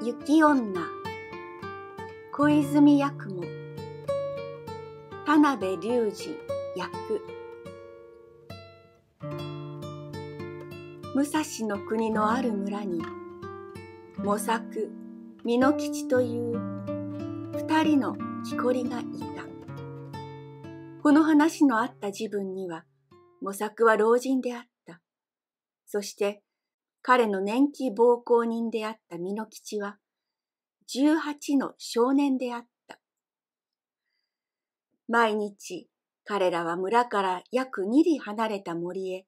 雪女小泉役も田辺隆二役武蔵の国のある村に模索美濃吉という二人の木こりがいたこの話のあった自分には模索は老人であったそして彼の年季暴行人であった美濃吉は、18の少年であった。毎日、彼らは村から約2里離れた森へ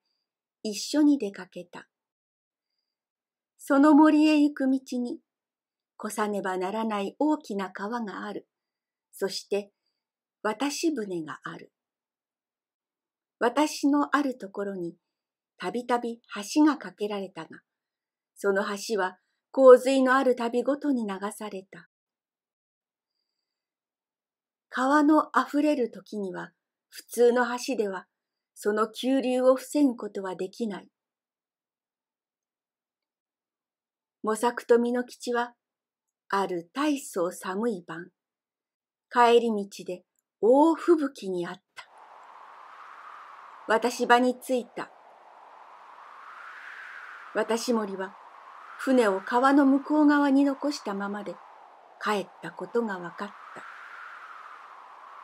一緒に出かけた。その森へ行く道に、越さねばならない大きな川がある。そして、渡し船がある。私のあるところに、たびたび橋が架けられたが、その橋は洪水のある旅ごとに流された。川の溢れる時には、普通の橋では、その急流を防ぐことはできない。模索と美の吉は、ある大層寒い晩、帰り道で大吹雪にあった。私場に着いた。私森は船を川の向こう側に残したままで帰ったことが分かっ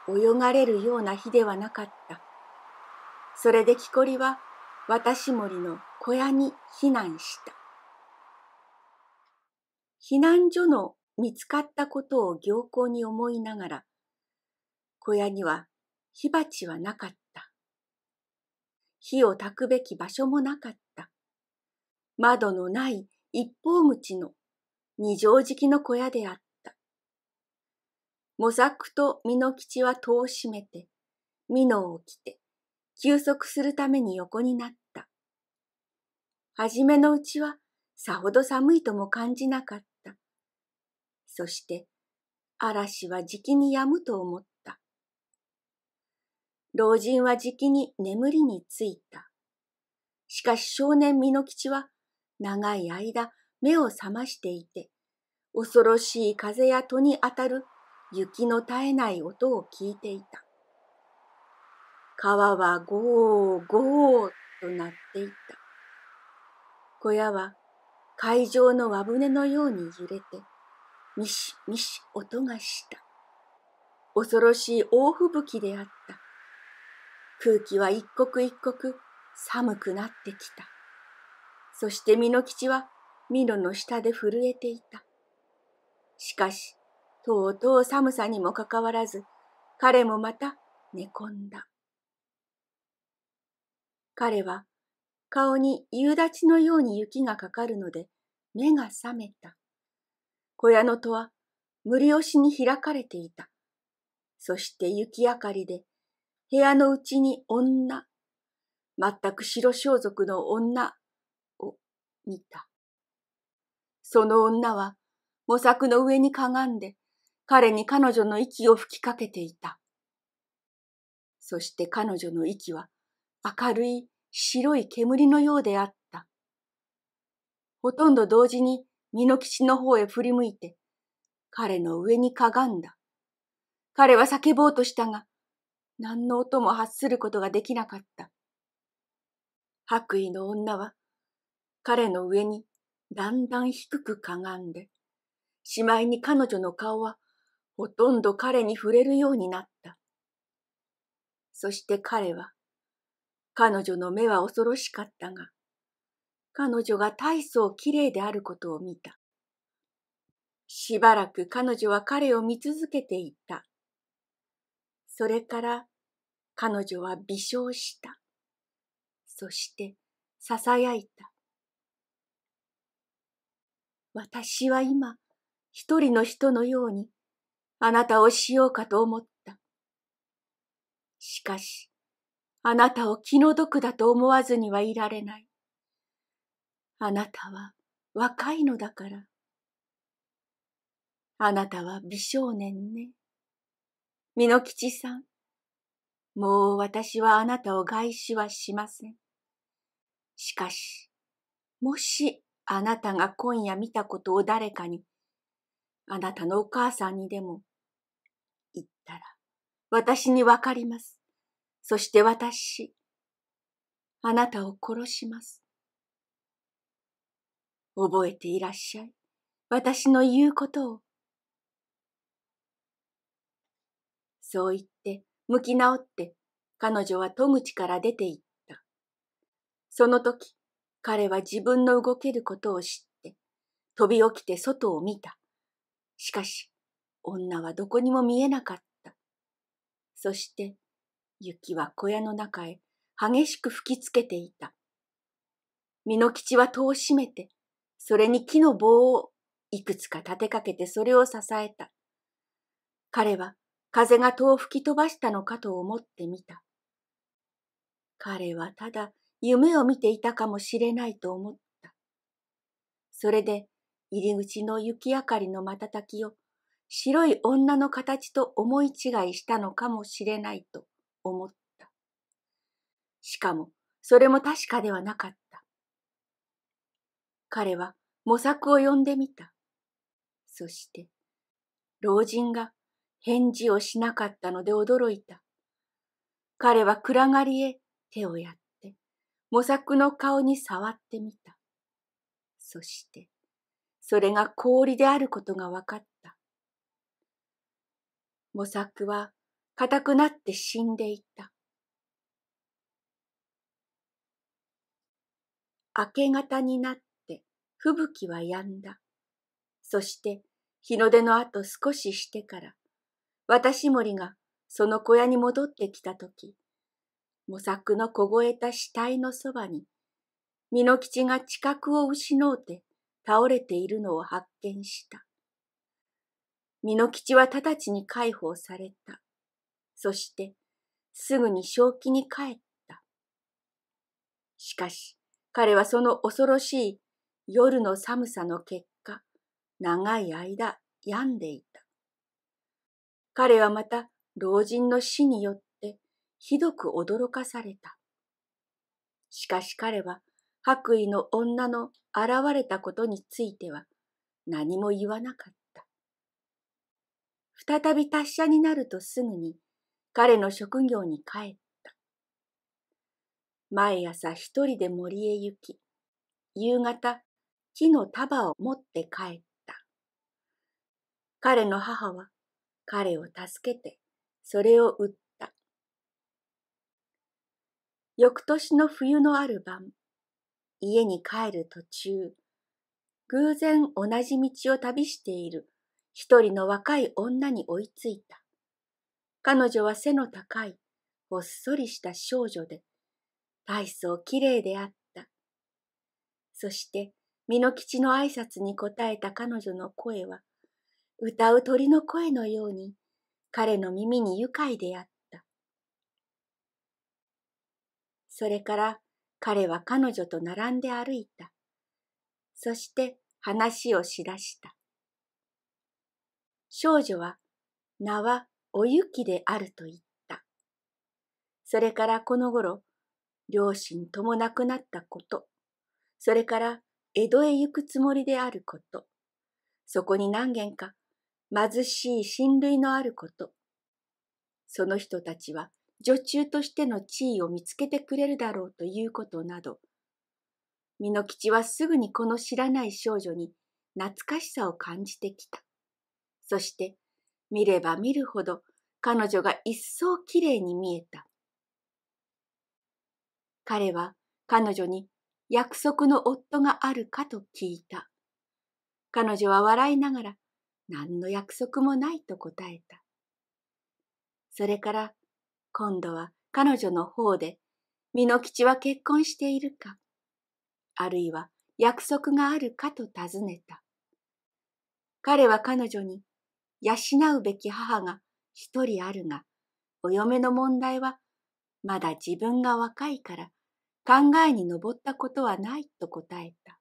た。泳がれるような日ではなかった。それで木こりは私森の小屋に避難した。避難所の見つかったことを行幸に思いながら、小屋には火鉢はなかった。火を焚くべき場所もなかった。窓のない一方口の二畳敷の小屋であった。模索と美濃吉は戸を閉めて、美濃を着て、休息するために横になった。はじめのうちはさほど寒いとも感じなかった。そして、嵐はじきにやむと思った。老人はじきに眠りについた。しかし少年美濃吉は長い間目を覚ましていて、恐ろしい風や戸に当たる雪の絶えない音を聞いていた。川はゴーゴーとなっていた。小屋は海上の和船のように揺れて、ミシミシ音がした。恐ろしい大吹雪であった。空気は一刻一刻寒くなってきた。そして美濃吉は美濃の下で震えていた。しかし、とうとう寒さにもかかわらず、彼もまた寝込んだ。彼は顔に夕立のように雪がかかるので目が覚めた。小屋の戸は無理押しに開かれていた。そして雪明かりで部屋のうちに女、全く白装束の女見た。その女は模索の上にかがんで彼に彼女の息を吹きかけていた。そして彼女の息は明るい白い煙のようであった。ほとんど同時に美濃吉の方へ振り向いて彼の上にかがんだ。彼は叫ぼうとしたが何の音も発することができなかった。白衣の女は彼の上にだんだん低くかがんで、しまいに彼女の顔はほとんど彼に触れるようになった。そして彼は、彼女の目は恐ろしかったが、彼女が大層綺麗であることを見た。しばらく彼女は彼を見続けていた。それから彼女は微笑した。そして囁いた。私は今、一人の人のように、あなたをしようかと思った。しかし、あなたを気の毒だと思わずにはいられない。あなたは若いのだから。あなたは美少年ね。美濃吉さん。もう私はあなたを害死はしません。しかし、もしあなたが今夜見たことを誰かに、あなたのお母さんにでも、言ったら、私にわかります。そして私、あなたを殺します。覚えていらっしゃい。私の言うことを。そう言って、向き直って、彼女は戸口から出て行った。その時、彼は自分の動けることを知って、飛び起きて外を見た。しかし、女はどこにも見えなかった。そして、雪は小屋の中へ激しく吹きつけていた。美濃吉は戸を閉めて、それに木の棒をいくつか立てかけてそれを支えた。彼は風が戸を吹き飛ばしたのかと思ってみた。彼はただ夢を見ていたかもしれないと思った。それで入り口の雪明かりの瞬きを白い女の形と思い違いしたのかもしれないと思った。しかもそれも確かではなかった。彼は模索を呼んでみた。そして老人が返事をしなかったので驚いた。彼は暗がりへ手をやった。模索の顔に触ってみた。そして、それが氷であることが分かった。模索は硬くなって死んでいた。明け方になって吹雪は止んだ。そして日の出の後少ししてから、私森がその小屋に戻ってきたとき、模索の凍えた死体のそばに、美濃吉が知覚を失うて倒れているのを発見した。美濃吉は直ちに解放された。そして、すぐに正気に帰った。しかし、彼はその恐ろしい夜の寒さの結果、長い間病んでいた。彼はまた老人の死によって、ひどく驚かされた。しかし彼は白衣の女の現れたことについては何も言わなかった。再び達者になるとすぐに彼の職業に帰った。毎朝一人で森へ行き、夕方木の束を持って帰った。彼の母は彼を助けてそれを売っ翌年の冬のある晩、家に帰る途中、偶然同じ道を旅している一人の若い女に追いついた。彼女は背の高い、ほっそりした少女で、体操綺麗であった。そして、美濃吉の挨拶に応えた彼女の声は、歌う鳥の声のように、彼の耳に愉快であった。それから彼は彼女と並んで歩いた。そして話をしだした。少女は名はおゆきであると言った。それからこの頃、両親とも亡くなったこと、それから江戸へ行くつもりであること、そこに何軒か貧しい親類のあること、その人たちは女中としての地位を見つけてくれるだろうということなど、美濃吉はすぐにこの知らない少女に懐かしさを感じてきた。そして、見れば見るほど彼女が一層綺麗に見えた。彼は彼女に約束の夫があるかと聞いた。彼女は笑いながら何の約束もないと答えた。それから今度は彼女の方で、美の吉は結婚しているか、あるいは約束があるかと尋ねた。彼は彼女に、養うべき母が一人あるが、お嫁の問題はまだ自分が若いから考えに上ったことはないと答えた。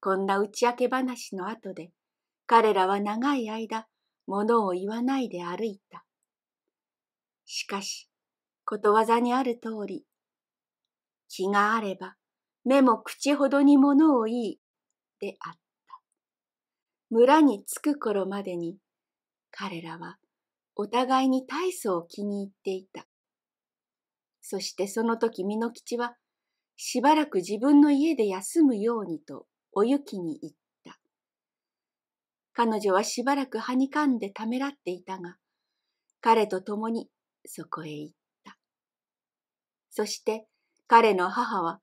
こんな打ち明け話の後で彼らは長い間物を言わないで歩いた。しかし、ことわざにある通り、気があれば目も口ほどにものを言い、であった。村に着く頃までに、彼らはお互いに大層気に入っていた。そしてその時美濃吉は、しばらく自分の家で休むようにとお雪に言った。彼女はしばらくはにかんでためらっていたが、彼と共にそこへ行った。そして彼の母は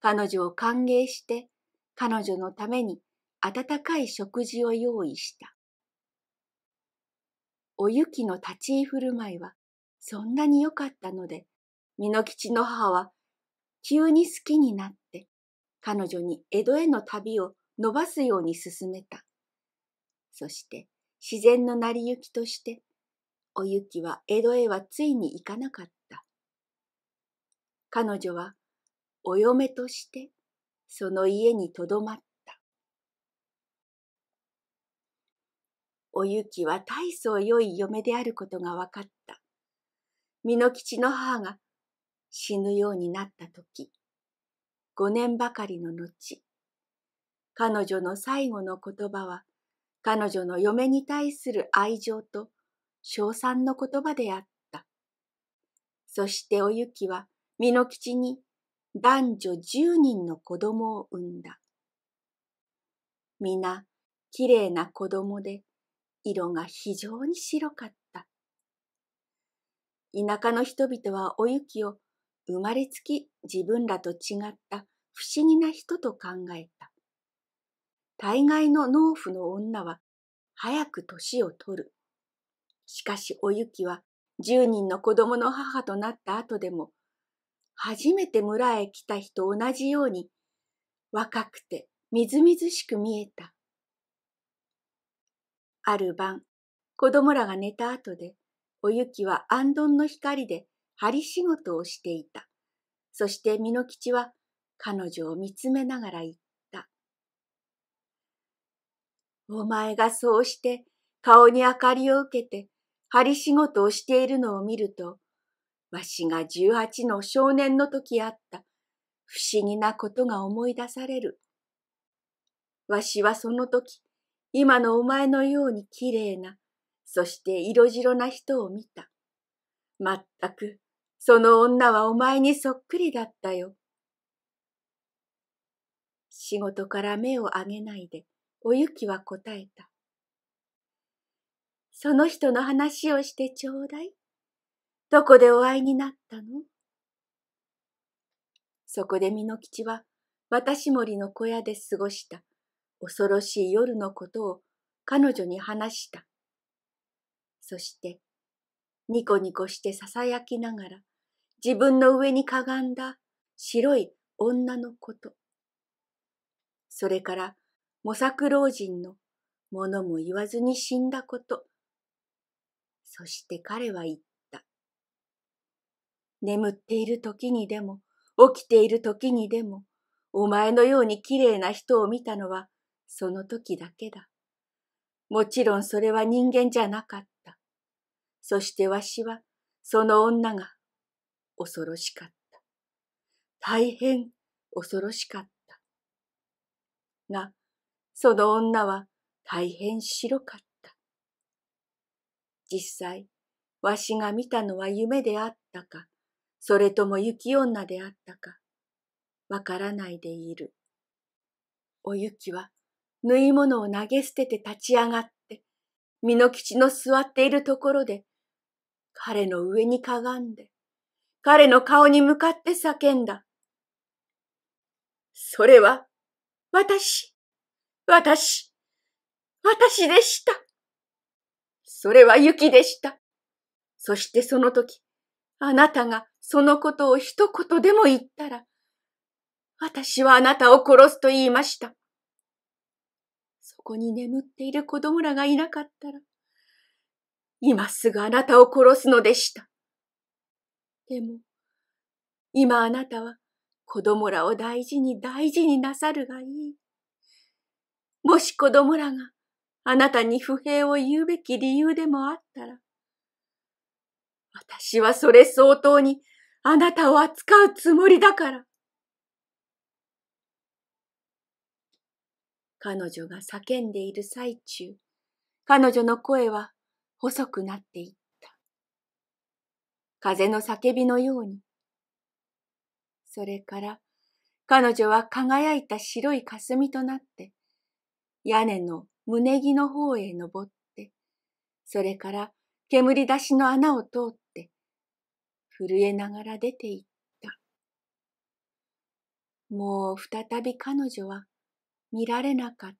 彼女を歓迎して彼女のために温かい食事を用意した。お雪の立ち居振る舞いはそんなに良かったので、美濃吉の母は急に好きになって彼女に江戸への旅を伸ばすように進めた。そして自然の成り行きとしておゆきは江戸へはついに行かなかった。彼女はお嫁としてその家にとどまった。おゆきは大層良い嫁であることが分かった。美濃吉の母が死ぬようになった時、五年ばかりの後、彼女の最後の言葉は、彼女の嫁に対する愛情と称賛の言葉であった。そしておゆきは、美の吉に男女十人の子供を産んだ。皆、綺麗な子供で、色が非常に白かった。田舎の人々はおゆきを生まれつき自分らと違った不思議な人と考えた。大概の農夫の女は早く年を取る。しかしおゆきは十人の子供の母となった後でも、初めて村へ来た日と同じように、若くてみずみずしく見えた。ある晩、子供らが寝た後で、おゆきはあんどんの光で針仕事をしていた。そして美濃吉は彼女を見つめながら言った。お前がそうして顔に明かりを受けて針仕事をしているのを見ると、わしが十八の少年の時あった不思議なことが思い出される。わしはその時、今のお前のように綺麗な、そして色白な人を見た。まったく、その女はお前にそっくりだったよ。仕事から目を上げないで、おゆきは答えた。その人の話をしてちょうだい。どこでお会いになったのそこで美濃吉は私森の小屋で過ごした恐ろしい夜のことを彼女に話した。そしてニコニコしてささやきながら自分の上にかがんだ白い女のこと。それから模索老人のものも言わずに死んだこと。そして彼は言った。眠っている時にでも、起きている時にでも、お前のように綺麗な人を見たのは、その時だけだ。もちろんそれは人間じゃなかった。そしてわしは、その女が、恐ろしかった。大変恐ろしかった。が、その女は大変白かった。実際、わしが見たのは夢であったか、それとも雪女であったか、わからないでいる。お雪は、縫い物を投げ捨てて立ち上がって、美の吉の座っているところで、彼の上にかがんで、彼の顔に向かって叫んだ。それは、私、私、私でした。それは雪でした。そしてその時、あなたがそのことを一言でも言ったら、私はあなたを殺すと言いました。そこに眠っている子供らがいなかったら、今すぐあなたを殺すのでした。でも、今あなたは子供らを大事に大事になさるがいい。もし子供らがあなたに不平を言うべき理由でもあったら、私はそれ相当にあなたを扱うつもりだから。彼女が叫んでいる最中、彼女の声は細くなっていった。風の叫びのように。それから彼女は輝いた白い霞となって、屋根の胸木の方へ登って、それから煙出しの穴を通って、震えながら出て行った。もう再び彼女は見られなかった。